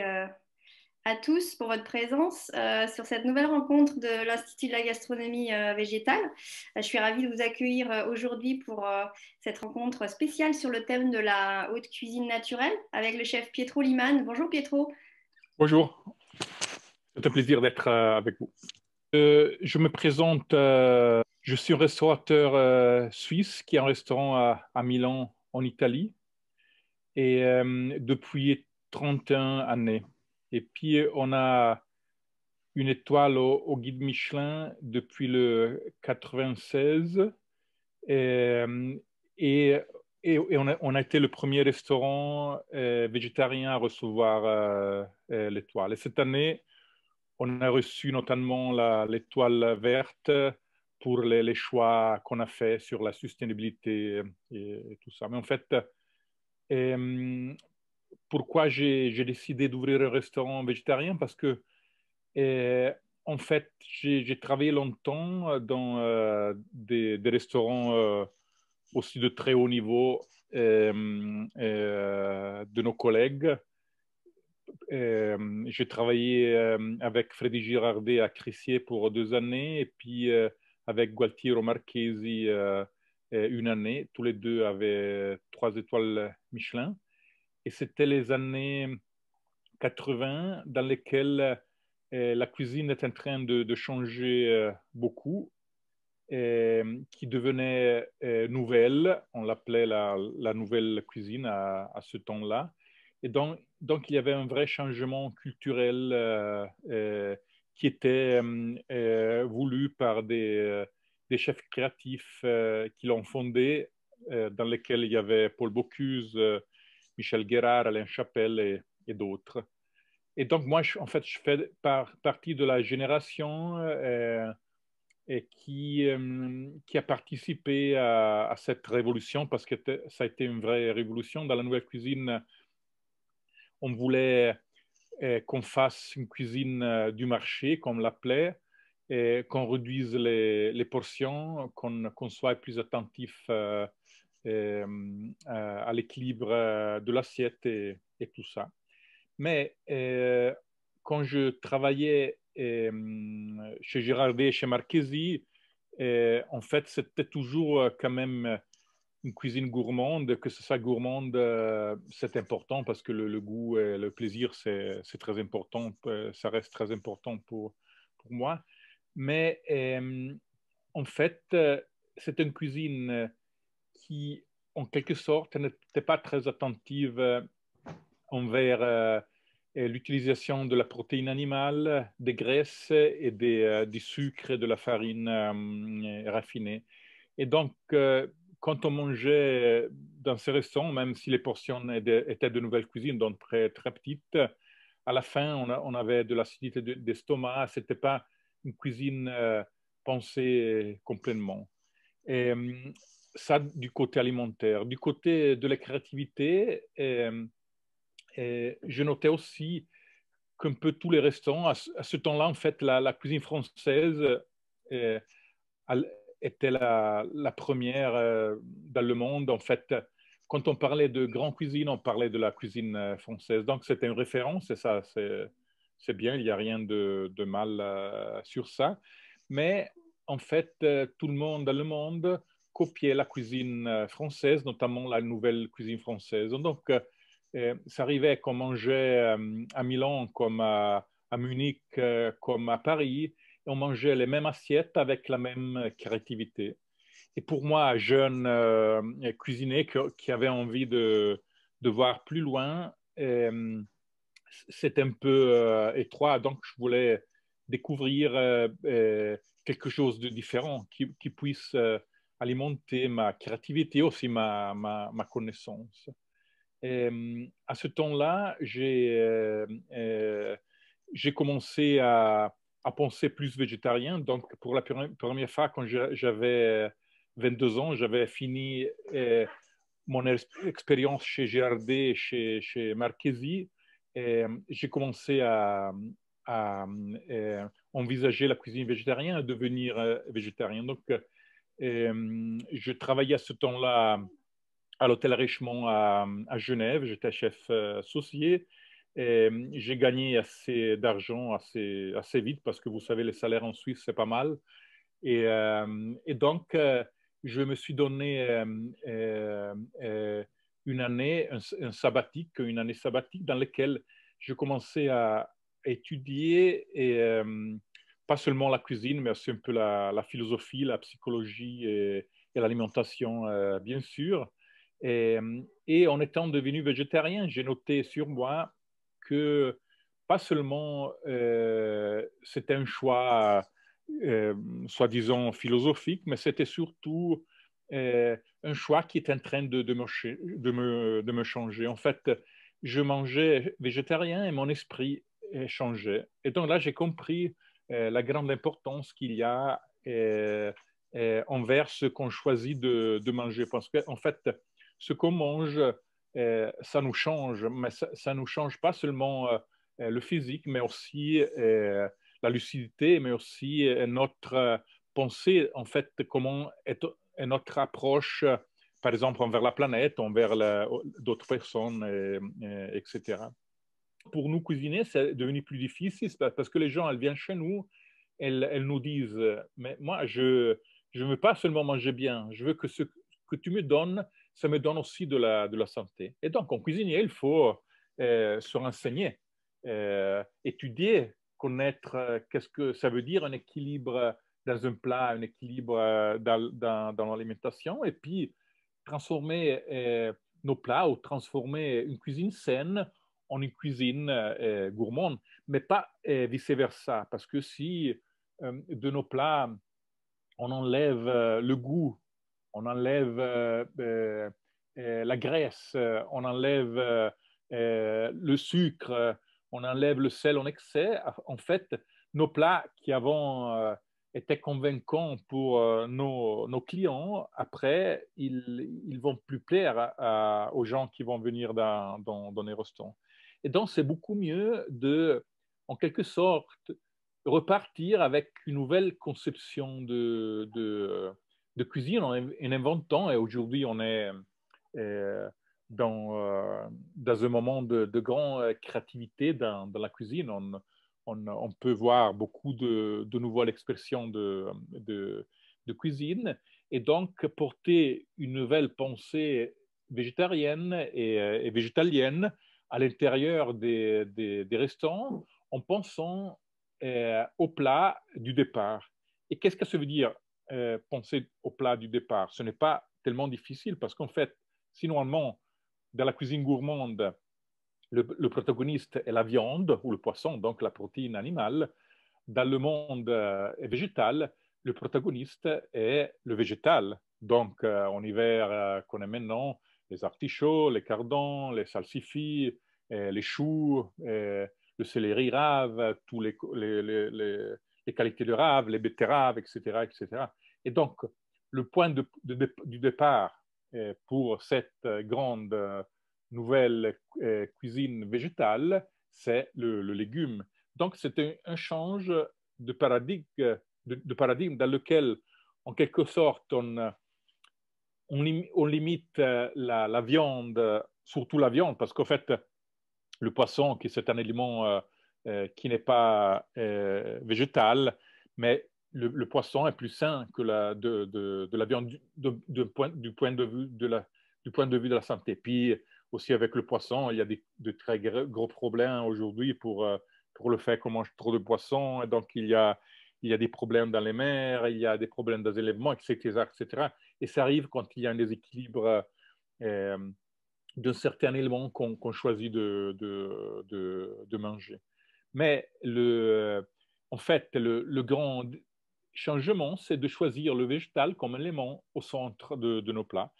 Euh, à tous pour votre présence euh, sur cette nouvelle rencontre de l'Institut de la gastronomie euh, végétale. Je suis ravie de vous accueillir aujourd'hui pour cette rencontre spéciale sur le thème de la haute cuisine naturelle avec le chef Pietro Liman. Bonjour Pietro. Bonjour. C'est un plaisir d'être avec vous. je me présente, je suis un restaurateur suisse qui a un restaurant à Milan en Italie. Et depuis 31 années. Et puis, on a une étoile au, guide Michelin depuis le 96. Et, euh, on, a, été le premier restaurant euh, végétarien à recevoir euh, l'étoile. Et cette année, on a reçu notamment l'étoile verte pour les, choix qu'on a fait sur la sustainabilité et, et, tout ça. Mais en fait, pourquoi j'ai décidé d'ouvrir un restaurant végétarien Parce que, euh, en fait, j'ai travaillé longtemps euh, dans euh, des, restaurants aussi de très haut niveau de nos collègues. j'ai travaillé avec Freddy Girardet à Crissier pour deux années et puis avec Gualtiero Marchesi une année. Tous les deux avaient trois étoiles Michelin. Et c'était les années 80 dans lesquelles euh, la cuisine est en train de, changer euh, beaucoup, et, euh, qui devenait nouvelle. On l'appelait la, nouvelle cuisine à, ce temps-là. Et donc, il y avait un vrai changement culturel qui était voulu par des, des chefs créatifs qui l'ont fondé, dans lesquels il y avait Paul Bocuse, Michel Guérard, Alain Chapelle et, d'autres. Et donc, moi, en fait, je fais partie de la génération euh, et qui, euh, qui a participé à, cette révolution parce que ça a été une vraie révolution. Dans la nouvelle cuisine, on voulait euh, qu'on fasse une cuisine du marché, comme l'appelait, qu'on réduise les, portions, qu'on soit plus attentif à ehm, eh, l'équilibre de l'assiette et, e tout ça. Mais eh, quand je travaillais ehm, chez Girardet et chez Marchesi, eh, en fait, c'était toujours euh, quand même une cuisine gourmande, que ce soit gourmande, euh, c'est important parce que le, le, goût et le plaisir, c'est très important, euh, ça reste très important pour, pour moi. Mais ehm, en fait, c'est une cuisine qui, en quelque sorte, n'était pas très attentive euh, envers euh, l'utilisation de la protéine animale, des graisses et des, euh, du sucre et de la farine raffinée. Et donc, quand on mangeait dans ces restaurants, même si les portions étaient de nouvelles cuisines, donc très, très petites, à la fin, on, avait de l'acidité d'estomac. Ce n'était pas une cuisine pensée complètement. Et, ça du côté alimentaire. Du côté de la créativité, euh, euh, je notais aussi qu'un peu tous les restants, à, ce temps-là, en fait, la, cuisine française euh, était la, première dans le monde. En fait, quand on parlait de grande cuisine, on parlait de la cuisine française. Donc, c'était une référence et ça, c'est bien, il n'y a rien de, de mal sur ça. Mais en fait, tout le monde dans le monde copier la cuisine euh, française, notamment la nouvelle cuisine française. Donc, euh, euh, ça arrivait qu'on mangeait à Milan, comme à, Munich, comme à Paris, et on mangeait les mêmes assiettes avec la même créativité. Et pour moi, jeune cuisinier qui avait envie de, voir plus loin, c'est un peu étroit. Donc, je voulais découvrir quelque chose de différent qui puisse alimenter ma créativité, aussi ma, ma, ma connaissance. Euh, à ce temps-là, j'ai euh, euh commencé à, à, penser plus végétarien. Donc, pour la première fois, quand j'avais 22 euh, ans, j'avais fini mon expérience chez Girardet et chez, chez Marchesi. J'ai commencé à, à, à, envisager la cuisine végétarienne, à devenir végétarien. Donc, et, je travaillais à ce temps-là à l'hôtel Richemont à, Genève. J'étais chef euh, associé. Et j'ai gagné assez d'argent assez, assez vite parce que vous savez, les salaires en Suisse, c'est pas mal. Et, donc, euh, je me suis donné euh, une année, un, sabbatique, une année sabbatique dans laquelle je commençais à étudier et pas seulement la cuisine, mais aussi un peu la, philosophie, la psychologie et, l'alimentation, euh, bien sûr. Euh, et, en étant devenu végétarien, j'ai noté sur moi que pas seulement euh, c'était un choix soi-disant philosophique, mais c'était surtout un choix qui est en train de, me, de, me, de me changer. En fait, je mangeais végétarien et mon esprit changeait. Et donc là, j'ai compris euh, la grande importance qu'il y a euh, euh, envers ce qu'on choisit de, manger. Parce qu'en fait, ce qu'on mange, ça nous change, mais ça ne nous change pas seulement le physique, mais aussi la lucidité, mais aussi notre pensée, en fait, comment est, notre approche, par exemple, envers la planète, envers d'autres personnes, etc pour nous cuisiner, c'est devenu plus difficile parce que les gens, elles viennent chez nous, elles, nous disent, euh, mais moi, je ne veux pas seulement manger bien, je veux que ce que tu me donnes, ça me donne aussi de la, de la santé. Et donc, en cuisinier, il faut euh, se renseigner, euh, étudier, connaître qu'est-ce que ça veut dire un équilibre dans un plat, un équilibre dans, dans l'alimentation, et puis transformer nos plats ou transformer une cuisine saine en une cuisine euh, euh, gourmande, mais pas euh, vice-versa, parce que si de nos plats, on enlève le goût, on enlève la graisse, on enlève le sucre, on enlève le sel en excès, en fait, nos plats qui avant étaient convaincants pour nos, clients, après, ils vont plus plaire aux gens qui vont venir dans, dans les restaurants. Et donc, c'est beaucoup mieux de, en quelque sorte, repartir avec une nouvelle conception de, de, cuisine en, inventant. Et aujourd'hui, on est euh, dans, euh, dans un moment de, grande créativité dans, la cuisine. On, on, peut voir beaucoup de, de nouvelles expressions de, de, cuisine et donc porter une nouvelle pensée végétarienne et euh, végétalienne à l'intérieur des, restaurants en pensant euh, au plat du départ. Et qu'est-ce que ça veut dire euh, penser au plat du départ Ce n'est pas tellement difficile parce qu'en fait, si normalement, dans la cuisine gourmande, le, protagoniste est la viande ou le poisson, donc la protéine animale, dans le monde euh, végétal, le protagoniste est le végétal. Donc, en hiver qu'on a maintenant, les artichauts, les cardons, les salsifis, euh, les choux, euh, le céleri rave, tous les, les, qualités de rave, les betteraves, etc., etc. Et donc, le point du départ euh, pour cette grande nouvelle cuisine végétale, c'est le, légume. Donc, c'est un, changement change de paradigme, de, paradigme dans lequel, en quelque sorte, on, on, limite la viande, surtout la viande, parce qu'en fait, le poisson, qui c'est un aliment euh, euh, qui n'est pas euh, végétal, mais le, poisson est plus sain que la, de, de, la viande du, de, point, du, point de vue de la, du point de vue de la santé. Puis aussi avec le poisson, il y a des, de très gros problèmes aujourd'hui pour, pour le fait qu'on mange trop de poisson. Et donc, il y, a, il y a des problèmes dans les mers, il y a des problèmes dans les élèvements, etc., etc. Et ça arrive quand il y a un déséquilibre d'un certain élément qu'on choisit de, manger. Mais en fait, le grand changement, c'est de choisir le végétal comme élément au centre de, nos plats.